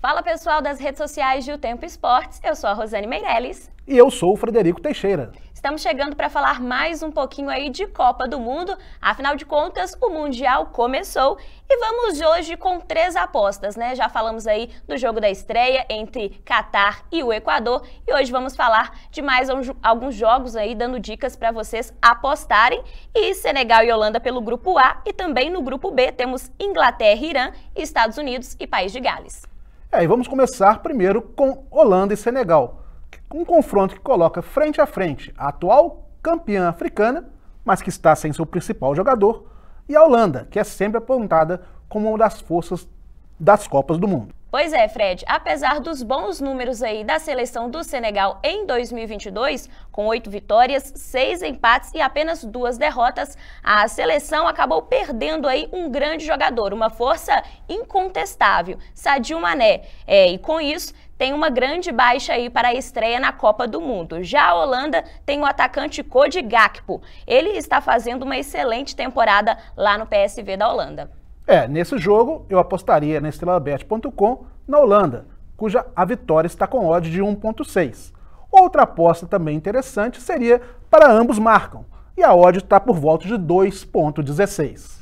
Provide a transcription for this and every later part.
Fala pessoal das redes sociais de O Tempo Esportes, eu sou a Rosane Meirelles. E eu sou o Frederico Teixeira. Estamos chegando para falar mais um pouquinho aí de Copa do Mundo. Afinal de contas, o Mundial começou e vamos hoje com três apostas, né? Já falamos aí do jogo da estreia entre Catar e o Equador e hoje vamos falar de mais um, alguns jogos aí, dando dicas para vocês apostarem. E Senegal e Holanda pelo grupo A e também no grupo B temos Inglaterra, Irã, Estados Unidos e País de Gales. É, e vamos começar primeiro com Holanda e Senegal. Um confronto que coloca frente a frente a atual campeã africana, mas que está sem seu principal jogador, e a Holanda, que é sempre apontada como uma das forças das Copas do Mundo. Pois é, Fred. Apesar dos bons números aí da seleção do Senegal em 2022, com oito vitórias, seis empates e apenas duas derrotas, a seleção acabou perdendo aí um grande jogador, uma força incontestável, Sadio Mané. É, e com isso tem uma grande baixa aí para a estreia na Copa do Mundo. Já a Holanda tem o atacante Cody Gakpo. Ele está fazendo uma excelente temporada lá no PSV da Holanda. É, nesse jogo eu apostaria na estrelabet.com na Holanda, cuja a vitória está com odd de 1.6. Outra aposta também interessante seria para ambos marcam, e a odd está por volta de 2.16.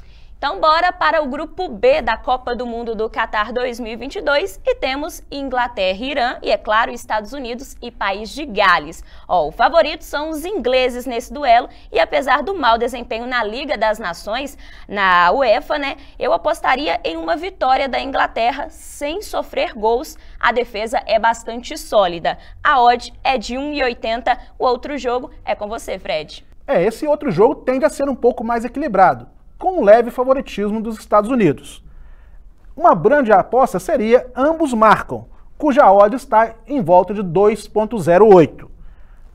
Então, bora para o grupo B da Copa do Mundo do Qatar 2022 e temos Inglaterra, Irã e, é claro, Estados Unidos e País de Gales. Ó, o favorito são os ingleses nesse duelo e, apesar do mau desempenho na Liga das Nações, na UEFA, né, eu apostaria em uma vitória da Inglaterra sem sofrer gols. A defesa é bastante sólida. A odd é de 1,80. O outro jogo é com você, Fred. É, esse outro jogo tende a ser um pouco mais equilibrado com um leve favoritismo dos Estados Unidos. Uma grande aposta seria ambos marcam, cuja odd está em volta de 2.08.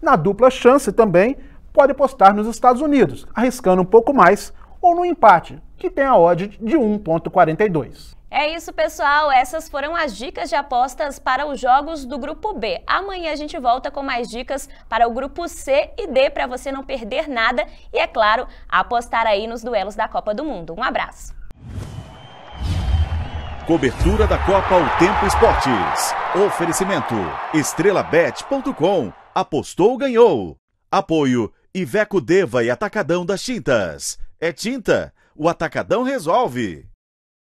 Na dupla chance também pode apostar nos Estados Unidos, arriscando um pouco mais, ou no empate, que tem a odd de 1.42. É isso, pessoal. Essas foram as dicas de apostas para os jogos do grupo B. Amanhã a gente volta com mais dicas para o grupo C e D para você não perder nada e, é claro, apostar aí nos duelos da Copa do Mundo. Um abraço. Cobertura da Copa O Tempo Esportes. Oferecimento: estrelabet.com. Apostou, ganhou. Apoio: Iveco Deva e Atacadão das Tintas. É tinta, o Atacadão resolve.